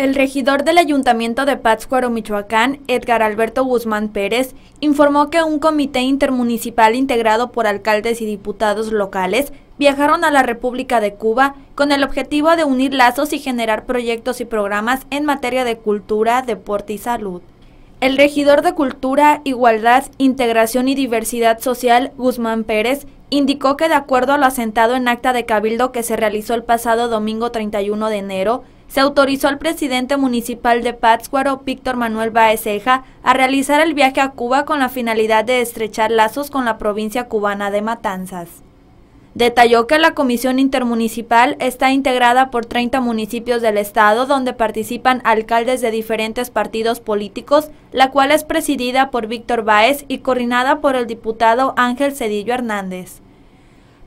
El regidor del Ayuntamiento de Pátzcuaro, Michoacán, Edgar Alberto Guzmán Pérez, informó que un comité intermunicipal integrado por alcaldes y diputados locales viajaron a la República de Cuba con el objetivo de unir lazos y generar proyectos y programas en materia de cultura, deporte y salud. El regidor de Cultura, Igualdad, Integración y Diversidad Social, Guzmán Pérez, indicó que de acuerdo a lo asentado en acta de cabildo que se realizó el pasado domingo 31 de enero, se autorizó al presidente municipal de Pátzcuaro, Víctor Manuel Baez Eja, a realizar el viaje a Cuba con la finalidad de estrechar lazos con la provincia cubana de Matanzas. Detalló que la comisión intermunicipal está integrada por 30 municipios del estado donde participan alcaldes de diferentes partidos políticos, la cual es presidida por Víctor Báez y coordinada por el diputado Ángel Cedillo Hernández.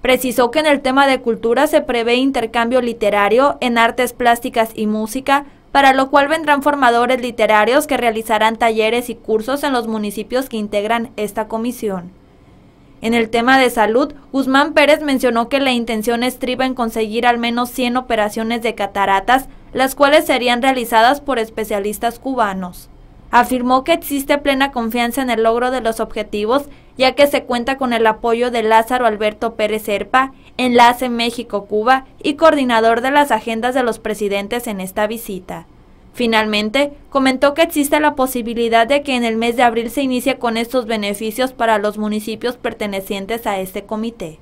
Precisó que en el tema de cultura se prevé intercambio literario en artes plásticas y música, para lo cual vendrán formadores literarios que realizarán talleres y cursos en los municipios que integran esta comisión. En el tema de salud, Guzmán Pérez mencionó que la intención estriba en conseguir al menos 100 operaciones de cataratas, las cuales serían realizadas por especialistas cubanos. Afirmó que existe plena confianza en el logro de los objetivos, ya que se cuenta con el apoyo de Lázaro Alberto Pérez Serpa, enlace México-Cuba y coordinador de las agendas de los presidentes en esta visita. Finalmente, comentó que existe la posibilidad de que en el mes de abril se inicie con estos beneficios para los municipios pertenecientes a este comité.